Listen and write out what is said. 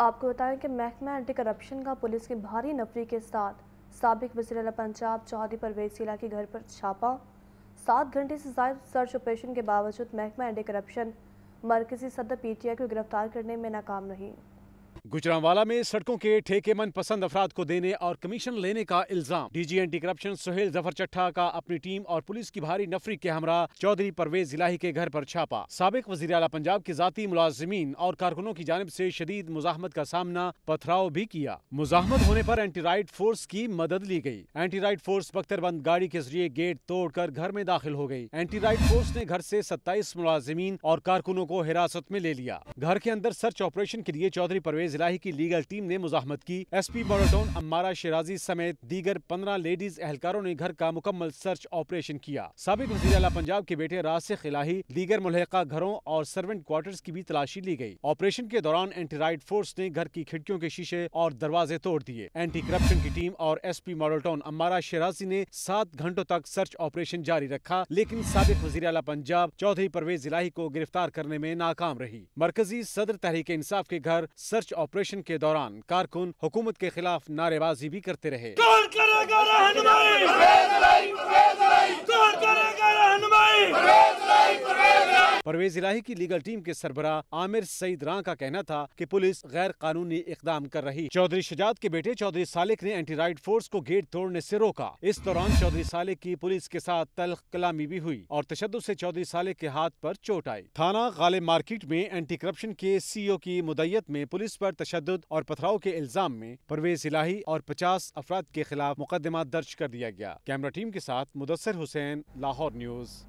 आपको बताएं कि महकमा एंटी करप्शन का पुलिस की भारी नफरी के साथ सबक वजी पंजाब चौधरी परवेज सिला के घर पर छापा सात घंटे से जायद सर्च ऑपरेशन के बावजूद महकमा एंटी करप्शन मरकजी सदर आई को गिरफ्तार करने में नाकाम रही गुजरावाला में सड़कों के ठेके मन पसंद अफराद को देने और कमीशन लेने का इल्जाम DG anti corruption Suhail Zafar Chattha का अपनी टीम और पुलिस की भारी नफरी के हमरा चौधरी परवेज इलाही के घर पर छापा सबक वजी अला पंजाब के जाती मुलाजमीन और कारकुनों की जानब ऐसी शदीद मुजामत का सामना पथराव भी किया मुजामत होने आरोप एंटी राइट फोर्स की मदद ली गयी एंटी राइट फोर्स बख्तरबंद गाड़ी के जरिए गेट तोड़ कर घर में दाखिल हो गयी एंटी राइट फोर्स ने घर ऐसी सत्ताईस मुलाजमीन और कारकुनों को हिरासत में ले लिया घर के अंदर सर्च ऑपरेशन के लिए चौधरी परवेज में लाही की लीगल टीम ने मुजामत की एस पी बड़ोटाउन अम्मारा शराजी समेत दीगर पंद्रह लेडीज एहलकारों ने घर का मुकम्मल सर्च ऑपरेशन किया सबक वजी अला पंजाब के बेटे रासिक इलाही दीगर मुलहका घरों और सर्वेंट क्वार्टर की भी तलाशी ली गयी ऑपरेशन के दौरान एंटी राइट फोर्स ने घर की खिड़कियों के शीशे और दरवाजे तोड़ दिए एंटी करप्शन की टीम और S P Model Town Ambara Shirazi ने सात घंटों तक सर्च ऑपरेशन जारी रखा लेकिन सबक वजी अला पंजाब चौधरी परवेज इलाही को गिरफ्तार करने में नाकाम रही मरकजी सदर तहरीक इंसाफ के घर सर्च ऑपरेशन के दौरान कारकुन हुकूमत के खिलाफ नारेबाजी भी करते रहे परवेज इलाही की लीगल टीम के सरबरा आमिर सईद रां का कहना था की पुलिस गैर कानूनी इकदाम कर रही चौधरी शजात के बेटे चौधरी सालिक ने एंटी राइट फोर्स को गेट तोड़ने ऐसी रोका इस दौरान चौधरी सालिक की पुलिस के साथ तलख कलामी भी हुई और तशद ऐसी चौधरी सालिक के हाथ आरोप चोट आई थाना गाले मार्केट में एंटी करप्शन के ओ की मुदैयत में पुलिस आरोप तशद और पथराव के इल्जाम में परवेज इलाही और पचास अफराद के खिलाफ मुकदमा दर्ज कर दिया गया कैमरा टीम के साथ मुदसर हुसैन लाहौर न्यूज